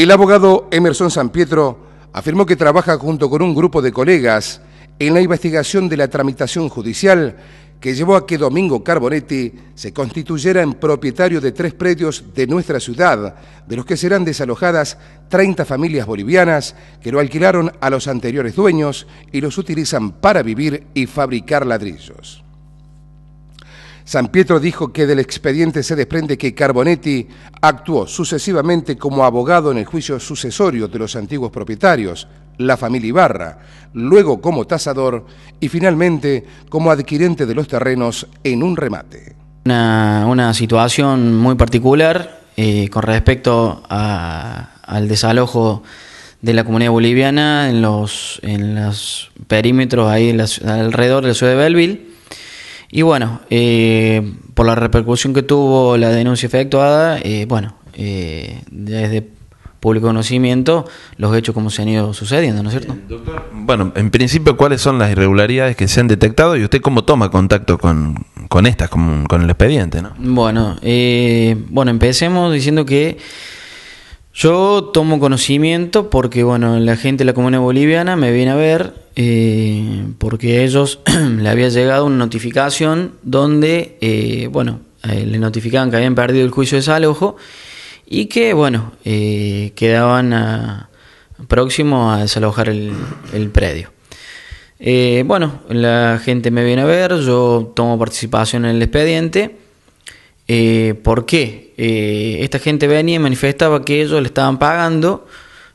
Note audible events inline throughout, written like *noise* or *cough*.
El abogado Emerson San Pietro afirmó que trabaja junto con un grupo de colegas en la investigación de la tramitación judicial que llevó a que Domingo Carbonetti se constituyera en propietario de tres predios de nuestra ciudad, de los que serán desalojadas 30 familias bolivianas que lo alquilaron a los anteriores dueños y los utilizan para vivir y fabricar ladrillos. San Pietro dijo que del expediente se desprende que Carbonetti actuó sucesivamente como abogado en el juicio sucesorio de los antiguos propietarios, la familia Ibarra, luego como tasador y finalmente como adquirente de los terrenos en un remate. Una, una situación muy particular eh, con respecto al desalojo de la comunidad boliviana en los, en los perímetros ahí alrededor de la ciudad de Belleville y bueno, eh, por la repercusión que tuvo la denuncia efectuada, eh, bueno, eh, desde público conocimiento los hechos como se han ido sucediendo, ¿no es cierto? Doctor, bueno, en principio, ¿cuáles son las irregularidades que se han detectado y usted cómo toma contacto con, con estas, con, con el expediente? ¿no? Bueno, bueno, empecemos diciendo que yo tomo conocimiento porque, bueno, la gente de la comunidad boliviana me viene a ver eh, porque a ellos *clears throat* le había llegado una notificación donde, eh, bueno, eh, le notificaban que habían perdido el juicio de desalojo y que, bueno, quedaban próximos a desalojar el, el predio. bueno, la gente me viene a ver, yo tomo participación en el expediente eh, ¿Por qué? Eh, esta gente venía y manifestaba que ellos le estaban pagando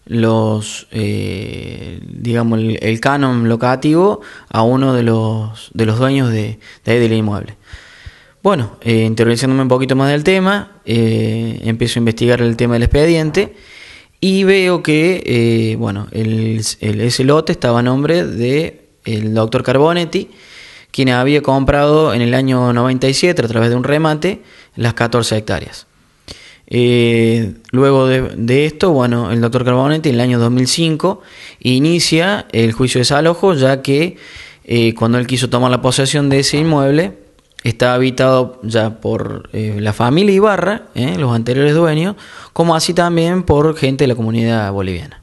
los eh, digamos el, canon locativo a uno de los de los dueños de, de del inmueble. Bueno, eh, interiorizándome un poquito más del tema, eh, empiezo a investigar el tema del expediente y veo que bueno, ese lote estaba a nombre de el doctor Carbonetti quien había comprado en el año 97 a través de un remate las 14 hectáreas. Eh, luego de, esto, bueno, el doctor Carbonetti en el año 2005 inicia el juicio de desalojo, ya que eh, cuando él quiso tomar la posesión de ese inmueble, está habitado ya por eh, la familia Ibarra, los anteriores dueños, como así también por gente de la comunidad boliviana.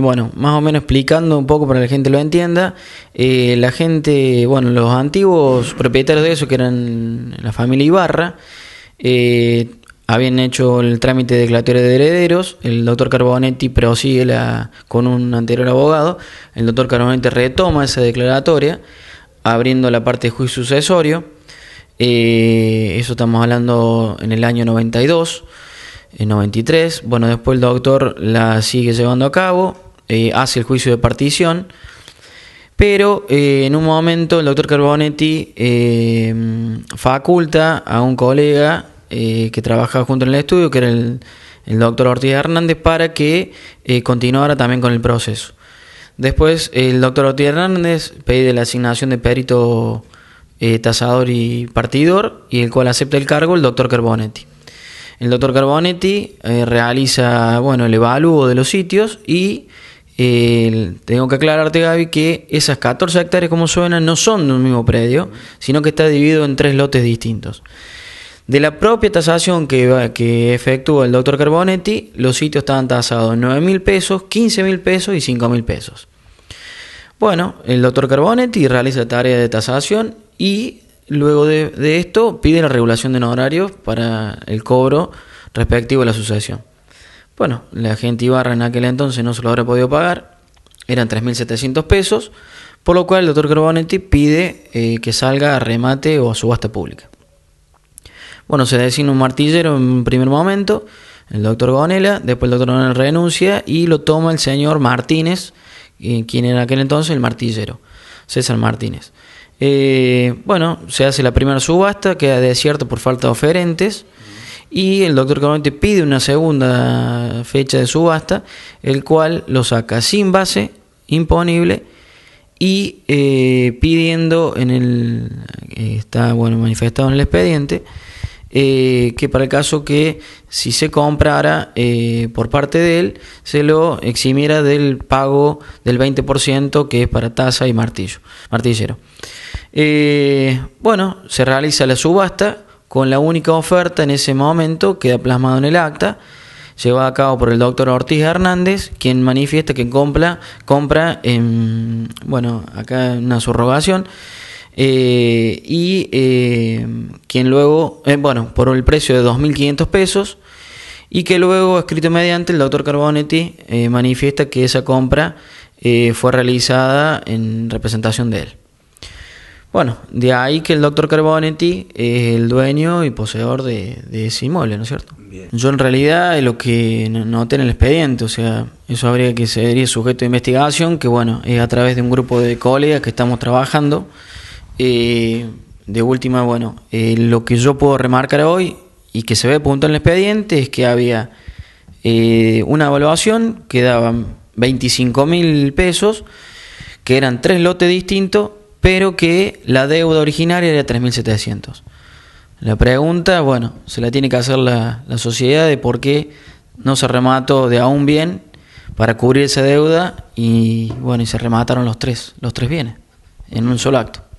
Bueno, más o menos explicando un poco para que la gente lo entienda, eh, la gente, bueno, los antiguos propietarios de eso, que eran la familia Ibarra, eh, habían hecho el trámite de declaratoria de herederos, el doctor Carbonetti prosigue la, con un anterior abogado, el doctor Carbonetti retoma esa declaratoria, abriendo la parte de juicio sucesorio, eh, eso estamos hablando en el año 92. En 93, bueno, después el doctor la sigue llevando a cabo, eh, hace el juicio de partición, pero eh, en un momento el doctor Carbonetti eh, faculta a un colega que trabaja junto en el estudio, que era el, doctor Ortiz Hernández, para que continuara también con el proceso. Después el doctor Ortiz Hernández pide la asignación de perito tasador y partidor, y el cual acepta el cargo el doctor Carbonetti. El doctor Carbonetti realiza bueno, el evalúo de los sitios y tengo que aclararte, Gaby, que esas 14 hectáreas, como suena no son de un mismo predio, sino que está dividido en tres lotes distintos. De la propia tasación que, que efectuó el doctor Carbonetti, los sitios estaban tasados en pesos, 15.000 pesos y 5.000 pesos. Bueno, el doctor Carbonetti realiza tarea de tasación y luego de, esto pide la regulación de honorarios para el cobro respectivo a la sucesión. Bueno, la gente Ibarra en aquel entonces no se lo habrá podido pagar, eran 3.700 pesos, por lo cual el doctor Carbonetti pide eh, que salga a remate o a subasta pública. Bueno, se designa un martillero en un primer momento, el doctor Gonela, después el doctor Gonela renuncia y lo toma el señor Martínez, eh, quien en aquel entonces el martillero, César Martínez. Eh, bueno, se hace la primera subasta, queda desierto por falta de oferentes y el doctor Coronete pide una segunda fecha de subasta, el cual lo saca sin base, imponible, y eh, pidiendo en el está bueno manifestado en el expediente eh, que para el caso que si se comprara eh, por parte de él se lo eximiera del pago del 20% que es para tasa y martillo martillero bueno se realiza la subasta con la única oferta en ese momento, queda plasmado en el acta, llevada a cabo por el doctor Ortiz Hernández, quien manifiesta que compra, compra en, bueno, acá una subrogación, eh, y eh, quien luego, eh, bueno, por el precio de 2.500 pesos, y que luego, escrito mediante, el doctor Carbonetti manifiesta que esa compra fue realizada en representación de él. Bueno, de ahí que el doctor Carbonetti es el dueño y poseedor de, ese inmueble, ¿no es cierto? Yo en realidad lo que noté en el expediente, o sea, eso habría que ser sujeto de investigación, que bueno, es a través de un grupo de colegas que estamos trabajando. Eh, de última, bueno, eh, lo que yo puedo remarcar hoy y que se ve punto en el expediente es que había eh, una evaluación que daban 25 mil pesos, que eran tres lotes distintos pero que la deuda originaria era 3.700. La pregunta, bueno, se la tiene que hacer la, la, sociedad de por qué no se remató de a un bien para cubrir esa deuda y bueno, y se remataron los tres, los tres bienes en un solo acto.